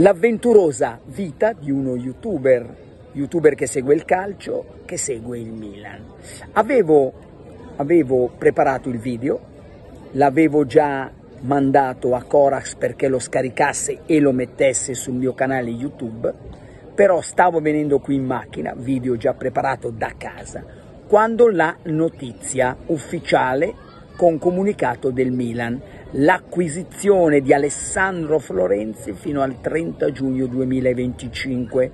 l'avventurosa vita di uno youtuber, youtuber che segue il calcio, che segue il Milan. Avevo, avevo preparato il video, l'avevo già mandato a Corax perché lo scaricasse e lo mettesse sul mio canale YouTube, però stavo venendo qui in macchina, video già preparato da casa, quando la notizia ufficiale con comunicato del Milan l'acquisizione di Alessandro Florenzi fino al 30 giugno 2025.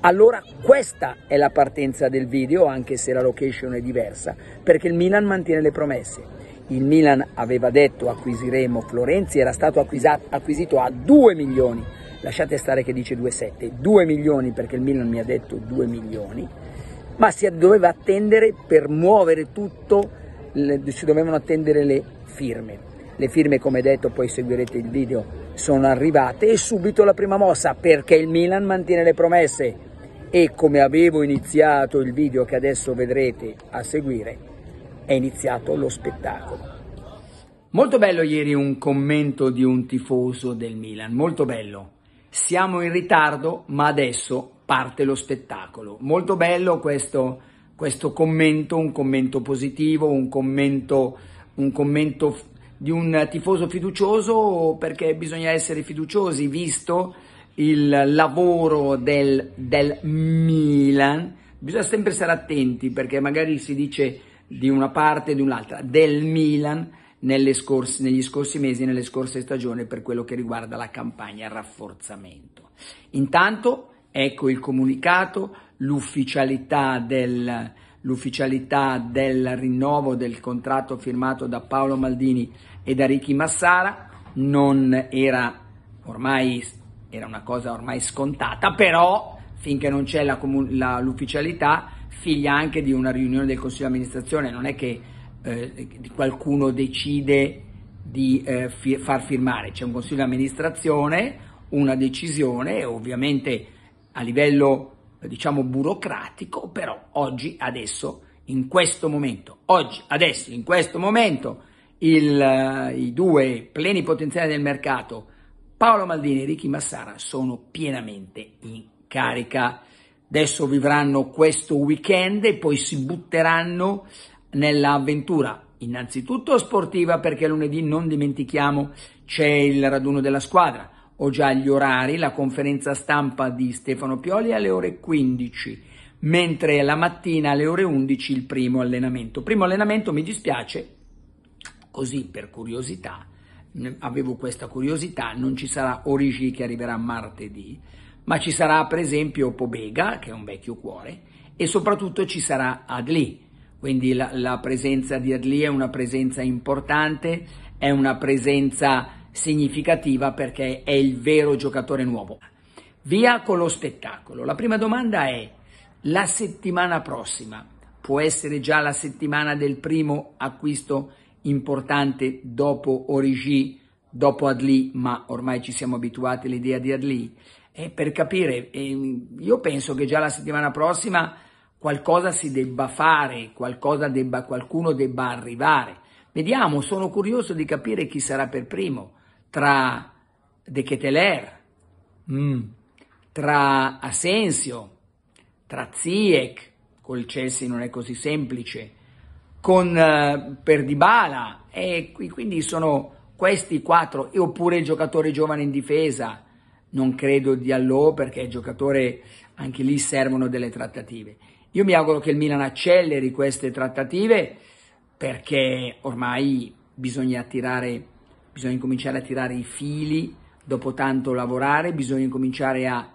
Allora questa è la partenza del video, anche se la location è diversa, perché il Milan mantiene le promesse. Il Milan aveva detto acquisiremo Florenzi, era stato acquisito a 2 milioni, lasciate stare che dice 2,7, 2 milioni perché il Milan mi ha detto 2 milioni, ma si doveva attendere per muovere tutto, si dovevano attendere le firme le firme come detto poi seguirete il video sono arrivate e subito la prima mossa perché il Milan mantiene le promesse e come avevo iniziato il video che adesso vedrete a seguire è iniziato lo spettacolo. Molto bello ieri un commento di un tifoso del Milan, molto bello. Siamo in ritardo ma adesso parte lo spettacolo. Molto bello questo, questo commento, un commento positivo, un commento, un commento di un tifoso fiducioso perché bisogna essere fiduciosi visto il lavoro del, del Milan. Bisogna sempre stare attenti perché magari si dice di una parte e di un'altra del Milan scorse, negli scorsi mesi, nelle scorse stagioni per quello che riguarda la campagna rafforzamento. Intanto ecco il comunicato, l'ufficialità del, l'ufficialità del rinnovo del contratto firmato da Paolo Maldini e da Ricky Massara, non era ormai era una cosa ormai scontata, però finché non c'è l'ufficialità figlia anche di una riunione del Consiglio di amministrazione, non è che eh, qualcuno decide di eh, fir far firmare, c'è un Consiglio di amministrazione, una decisione, ovviamente a livello diciamo burocratico, però oggi, adesso, in questo momento, oggi, adesso, in questo momento, il, eh, i due pleni potenziali del mercato, Paolo Maldini e Ricky Massara, sono pienamente in carica. Adesso vivranno questo weekend e poi si butteranno nell'avventura innanzitutto sportiva perché lunedì non dimentichiamo c'è il raduno della squadra ho già gli orari, la conferenza stampa di Stefano Pioli alle ore 15, mentre la mattina alle ore 11 il primo allenamento. Primo allenamento mi dispiace, così per curiosità, avevo questa curiosità, non ci sarà Origi che arriverà martedì, ma ci sarà per esempio Pobega, che è un vecchio cuore, e soprattutto ci sarà Adli. Quindi la, la presenza di Adli è una presenza importante, è una presenza significativa perché è il vero giocatore nuovo. Via con lo spettacolo. La prima domanda è la settimana prossima. Può essere già la settimana del primo acquisto importante dopo Origi, dopo Adli, ma ormai ci siamo abituati all'idea di Adli. E per capire, io penso che già la settimana prossima qualcosa si debba fare, qualcosa debba, qualcuno debba arrivare. Vediamo, sono curioso di capire chi sarà per primo tra De Keteler, mm, tra Asensio, tra Ziek, col Chelsea non è così semplice, con eh, per Dybala, e quindi sono questi quattro, e oppure il giocatore giovane in difesa, non credo di Allo perché il giocatore anche lì servono delle trattative. Io mi auguro che il Milan acceleri queste trattative perché ormai bisogna attirare bisogna cominciare a tirare i fili dopo tanto lavorare, bisogna cominciare a,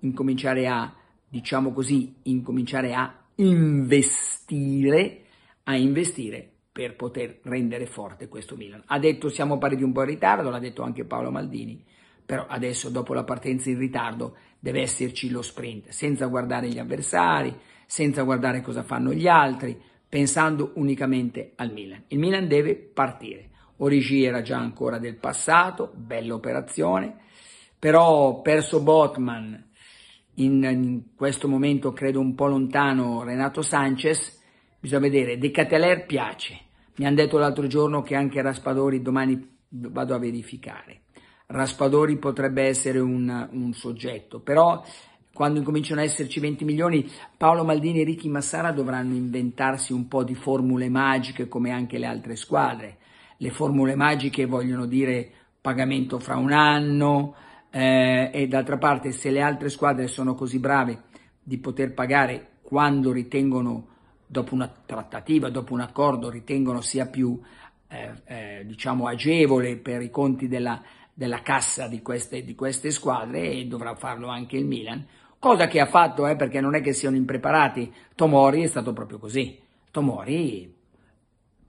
incominciare a diciamo così, incominciare a investire, a investire per poter rendere forte questo Milan. Ha detto siamo pariti un po' in ritardo, l'ha detto anche Paolo Maldini, però adesso dopo la partenza in ritardo deve esserci lo sprint, senza guardare gli avversari, senza guardare cosa fanno gli altri, pensando unicamente al Milan. Il Milan deve partire. Origi era già ancora del passato, bella operazione, però perso Botman, in, in questo momento credo un po' lontano Renato Sanchez, bisogna vedere, Decateler piace, mi hanno detto l'altro giorno che anche Raspadori domani vado a verificare. Raspadori potrebbe essere un, un soggetto, però quando incominciano a esserci 20 milioni, Paolo Maldini e Ricky Massara dovranno inventarsi un po' di formule magiche come anche le altre squadre le formule magiche vogliono dire pagamento fra un anno eh, e d'altra parte se le altre squadre sono così brave di poter pagare quando ritengono dopo una trattativa, dopo un accordo, ritengono sia più eh, eh, diciamo agevole per i conti della, della cassa di queste, di queste, squadre e dovrà farlo anche il Milan, cosa che ha fatto eh, perché non è che siano impreparati, Tomori è stato proprio così, Tomori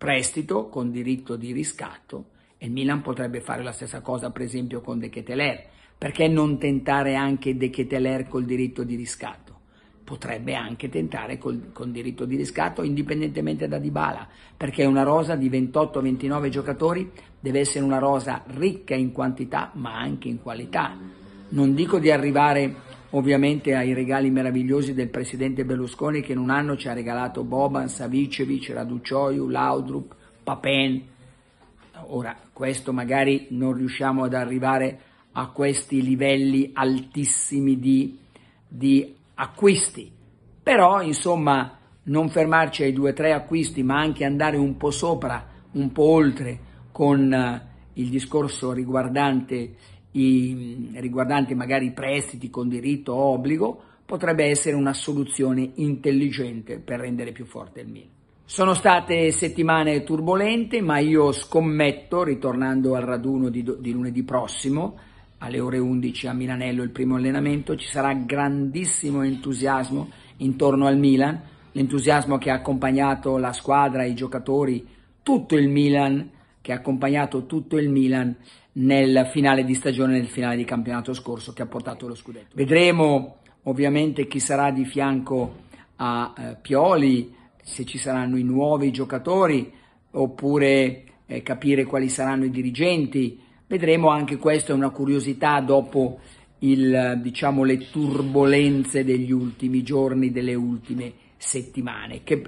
prestito con diritto di riscatto e il Milan potrebbe fare la stessa cosa per esempio con De Keteler. Perché non tentare anche De Keteler col diritto di riscatto? Potrebbe anche tentare col, con diritto di riscatto indipendentemente da Dybala, perché una rosa di 28-29 giocatori deve essere una rosa ricca in quantità ma anche in qualità. Non dico di arrivare ovviamente ai regali meravigliosi del presidente Berlusconi che in un anno ci ha regalato Boban, Savicevic, Raducioiu, Laudrup, Papen. Ora, questo magari non riusciamo ad arrivare a questi livelli altissimi di, di acquisti, però insomma non fermarci ai due o tre acquisti, ma anche andare un po' sopra, un po' oltre con eh, il discorso riguardante i, riguardanti magari i prestiti con diritto o obbligo, potrebbe essere una soluzione intelligente per rendere più forte il Milan. Sono state settimane turbolente, ma io scommetto, ritornando al raduno di, di lunedì prossimo, alle ore 11 a Milanello, il primo allenamento, ci sarà grandissimo entusiasmo intorno al Milan, l'entusiasmo che ha accompagnato la squadra, i giocatori, tutto il Milan, che ha accompagnato tutto il Milan nel finale di stagione, nel finale di campionato scorso che ha portato lo scudetto. Vedremo ovviamente chi sarà di fianco a eh, Pioli, se ci saranno i nuovi giocatori oppure eh, capire quali saranno i dirigenti. Vedremo anche questa è una curiosità dopo il, diciamo, le turbulenze degli ultimi giorni, delle ultime settimane, che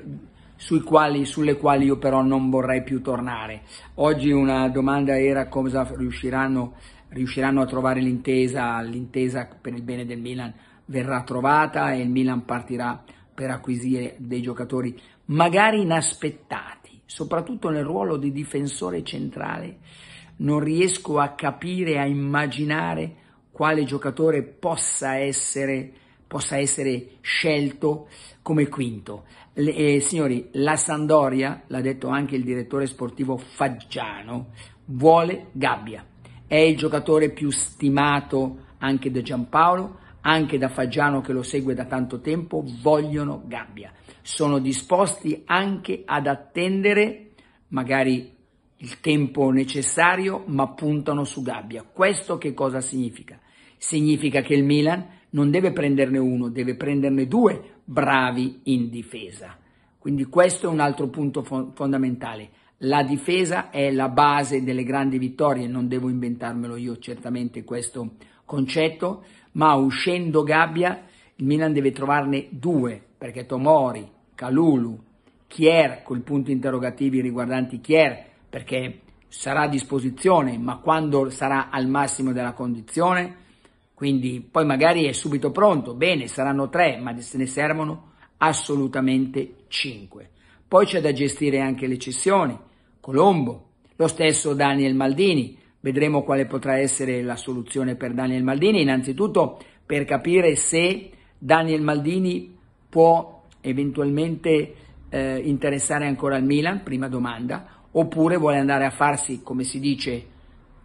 quali, sulle quali io però non vorrei più tornare. Oggi una domanda era cosa riusciranno, riusciranno a trovare l'intesa, l'intesa per il bene del Milan verrà trovata e il Milan partirà per acquisire dei giocatori magari inaspettati, soprattutto nel ruolo di difensore centrale. Non riesco a capire, a immaginare quale giocatore possa essere possa essere scelto come quinto. Le, eh, signori, la Sandoria, l'ha detto anche il direttore sportivo Faggiano, vuole Gabbia. È il giocatore più stimato anche da Giampaolo, anche da Faggiano che lo segue da tanto tempo, vogliono Gabbia. Sono disposti anche ad attendere magari il tempo necessario, ma puntano su Gabbia. Questo che cosa significa? Significa che il Milan non deve prenderne uno, deve prenderne due bravi in difesa. Quindi questo è un altro punto fo fondamentale. La difesa è la base delle grandi vittorie, non devo inventarmelo io certamente questo concetto, ma uscendo gabbia il Milan deve trovarne due, perché Tomori, Calulu, Chier, col punto interrogativo riguardanti Chier, perché sarà a disposizione, ma quando sarà al massimo della condizione, quindi poi magari è subito pronto, bene, saranno tre, ma se ne servono assolutamente cinque. Poi c'è da gestire anche le cessioni, Colombo, lo stesso Daniel Maldini, vedremo quale potrà essere la soluzione per Daniel Maldini, innanzitutto per capire se Daniel Maldini può eventualmente eh, interessare ancora il Milan, prima domanda, oppure vuole andare a farsi, come si dice,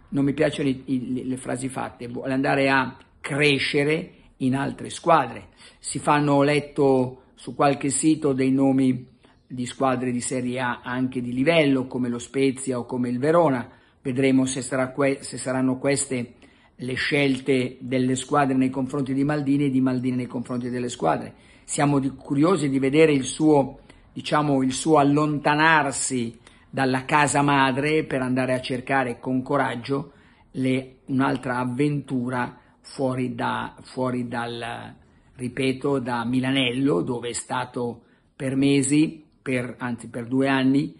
non mi piacciono i, i, le frasi fatte, vuole boh, andare a crescere in altre squadre. Si fanno, letto su qualche sito, dei nomi di squadre di Serie A anche di livello, come lo Spezia o come il Verona. Vedremo se, sarà que se saranno queste le scelte delle squadre nei confronti di Maldini e di Maldini nei confronti delle squadre. Siamo di curiosi di vedere il suo, diciamo, il suo allontanarsi dalla casa madre per andare a cercare con coraggio le, un'altra avventura fuori, da, fuori dal, ripeto, da Milanello dove è stato per mesi, per, anzi per due anni,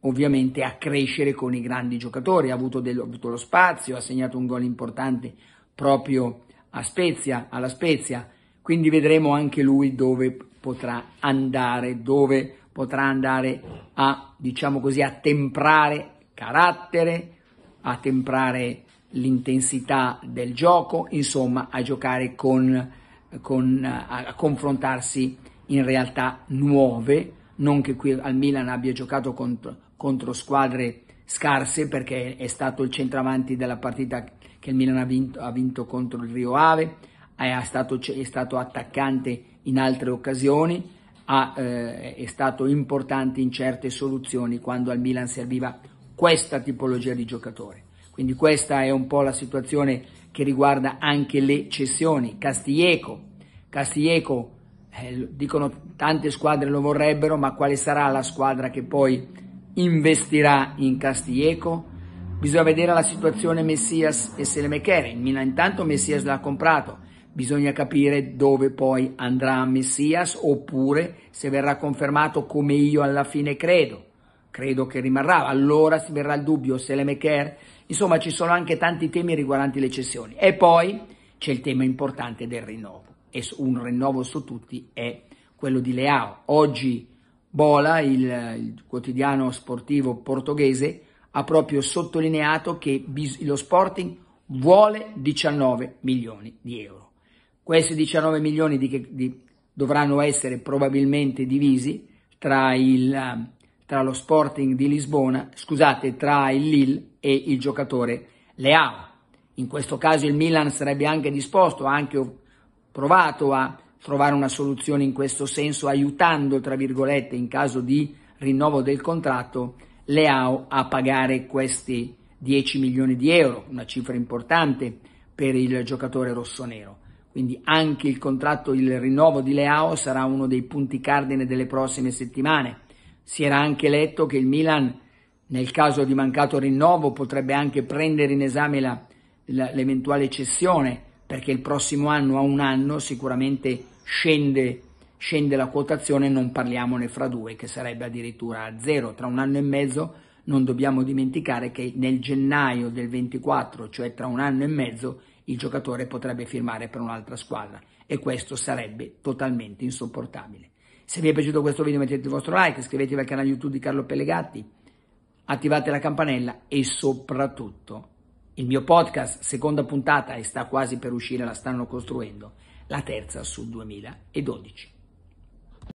ovviamente a crescere con i grandi giocatori, ha avuto, dello, avuto lo spazio, ha segnato un gol importante proprio a Spezia, alla Spezia, quindi vedremo anche lui dove potrà andare, dove potrà potrà andare a, diciamo così, a temprare carattere, a temprare l'intensità del gioco, insomma a giocare con, con a, a confrontarsi in realtà nuove, non che qui al Milan abbia giocato contro, contro squadre scarse perché è stato il centravanti della partita che il Milan ha vinto, ha vinto contro il Rio Ave, è stato, è stato attaccante in altre occasioni, ha, eh, è stato importante in certe soluzioni quando al Milan serviva questa tipologia di giocatore. Quindi questa è un po' la situazione che riguarda anche le cessioni. Castiglieco, Castilleco eh, dicono tante squadre lo vorrebbero, ma quale sarà la squadra che poi investirà in Castiglieco? Bisogna vedere la situazione Messias e Selemechele. Il Milan intanto Messias l'ha comprato, Bisogna capire dove poi andrà Messias oppure se verrà confermato come io alla fine credo. Credo che rimarrà, allora si verrà il dubbio se l'MKR. Insomma, ci sono anche tanti temi riguardanti le cessioni. E poi c'è il tema importante del rinnovo. E un rinnovo su tutti è quello di Leao. Oggi Bola, il, il quotidiano sportivo portoghese, ha proprio sottolineato che lo Sporting vuole 19 milioni di euro. Questi 19 milioni di, di, dovranno essere probabilmente divisi tra, il, ehm, tra lo Sporting di Lisbona, scusate, tra il Lille e il giocatore Leao. In questo caso il Milan sarebbe anche disposto, ha anche provato a trovare una soluzione in questo senso, aiutando, tra virgolette, in caso di rinnovo del contratto, Leao a pagare questi 10 milioni di euro, una cifra importante per il giocatore rossonero. Quindi anche il contratto, il rinnovo di Leao sarà uno dei punti cardine delle prossime settimane. Si era anche letto che il Milan, nel caso di mancato rinnovo, potrebbe anche prendere in esame la, la, l'eventuale cessione, perché il prossimo anno a un anno sicuramente scende, scende la quotazione, non parliamone fra due, che sarebbe addirittura a zero. Tra un anno e mezzo non dobbiamo dimenticare che nel gennaio del 24, cioè tra un anno e mezzo, il giocatore potrebbe firmare per un'altra squadra e questo sarebbe totalmente insopportabile. Se vi è piaciuto questo video mettete il vostro like, iscrivetevi al canale YouTube di Carlo Pellegatti, attivate la campanella e soprattutto il mio podcast, seconda puntata e sta quasi per uscire, la stanno costruendo, la terza sul 2012.